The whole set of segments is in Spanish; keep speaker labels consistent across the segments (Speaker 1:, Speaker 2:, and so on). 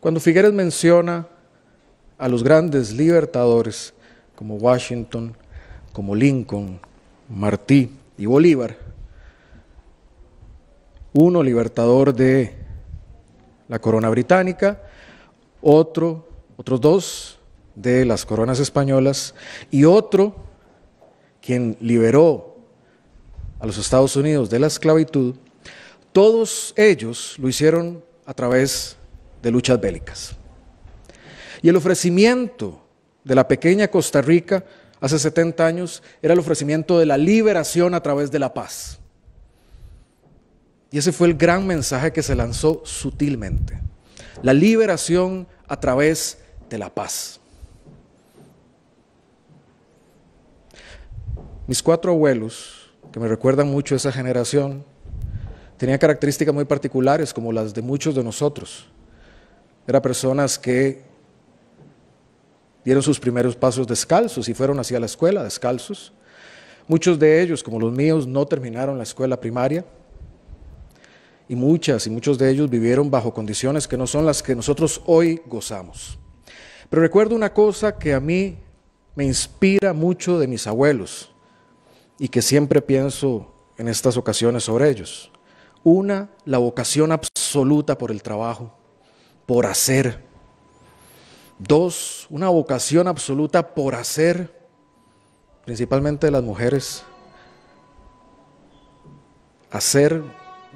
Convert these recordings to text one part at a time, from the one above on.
Speaker 1: Cuando Figueres menciona a los grandes libertadores como Washington, como Lincoln, Martí y Bolívar, uno libertador de la corona británica, otro, otros dos de las coronas españolas y otro quien liberó a los Estados Unidos de la esclavitud, todos ellos lo hicieron a través de luchas bélicas. Y el ofrecimiento de la pequeña Costa Rica hace 70 años era el ofrecimiento de la liberación a través de la paz. Y ese fue el gran mensaje que se lanzó sutilmente. La liberación a través de la paz. Mis cuatro abuelos, que me recuerdan mucho esa generación, tenían características muy particulares como las de muchos de nosotros. Eran personas que dieron sus primeros pasos descalzos y fueron hacia la escuela descalzos. Muchos de ellos, como los míos, no terminaron la escuela primaria. Y muchas y muchos de ellos vivieron bajo condiciones que no son las que nosotros hoy gozamos. Pero recuerdo una cosa que a mí me inspira mucho de mis abuelos y que siempre pienso en estas ocasiones sobre ellos. Una, la vocación absoluta por el trabajo por hacer. Dos, una vocación absoluta por hacer, principalmente de las mujeres. Hacer,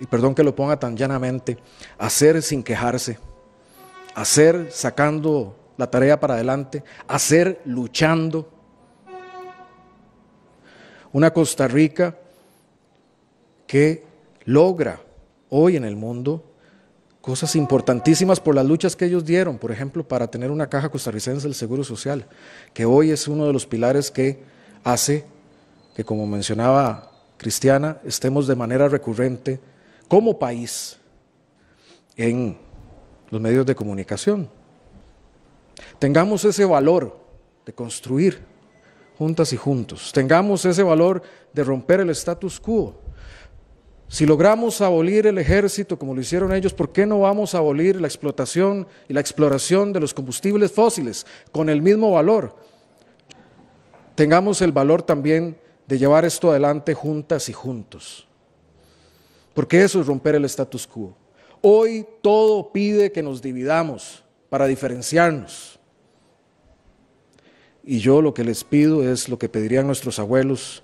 Speaker 1: y perdón que lo ponga tan llanamente, hacer sin quejarse, hacer sacando la tarea para adelante, hacer luchando. Una Costa Rica que logra hoy en el mundo cosas importantísimas por las luchas que ellos dieron, por ejemplo, para tener una caja costarricense del Seguro Social, que hoy es uno de los pilares que hace que, como mencionaba Cristiana, estemos de manera recurrente como país en los medios de comunicación. Tengamos ese valor de construir juntas y juntos. Tengamos ese valor de romper el status quo si logramos abolir el ejército como lo hicieron ellos, ¿por qué no vamos a abolir la explotación y la exploración de los combustibles fósiles con el mismo valor? Tengamos el valor también de llevar esto adelante juntas y juntos. Porque eso es romper el status quo. Hoy todo pide que nos dividamos para diferenciarnos. Y yo lo que les pido es lo que pedirían nuestros abuelos,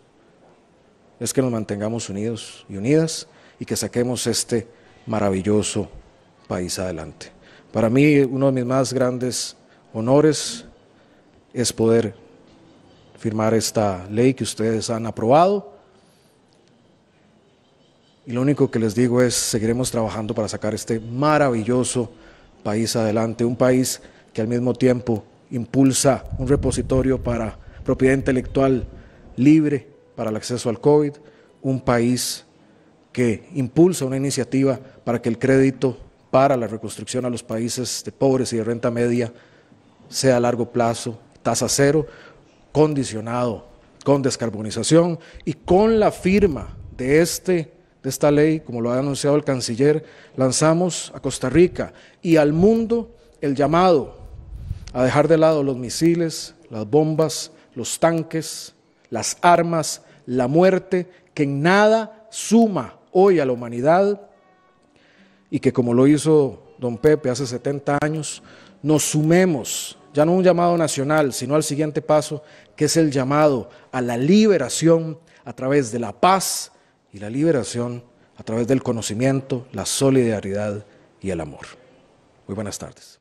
Speaker 1: es que nos mantengamos unidos y unidas y que saquemos este maravilloso país adelante. Para mí, uno de mis más grandes honores es poder firmar esta ley que ustedes han aprobado. Y lo único que les digo es, seguiremos trabajando para sacar este maravilloso país adelante, un país que al mismo tiempo impulsa un repositorio para propiedad intelectual libre, para el acceso al COVID, un país que impulsa una iniciativa para que el crédito para la reconstrucción a los países de pobres y de renta media sea a largo plazo, tasa cero, condicionado con descarbonización y con la firma de, este, de esta ley, como lo ha anunciado el canciller, lanzamos a Costa Rica y al mundo el llamado a dejar de lado los misiles, las bombas, los tanques, las armas, la muerte, que en nada suma hoy a la humanidad y que como lo hizo don Pepe hace 70 años, nos sumemos, ya no un llamado nacional, sino al siguiente paso, que es el llamado a la liberación a través de la paz y la liberación a través del conocimiento, la solidaridad y el amor. Muy buenas tardes.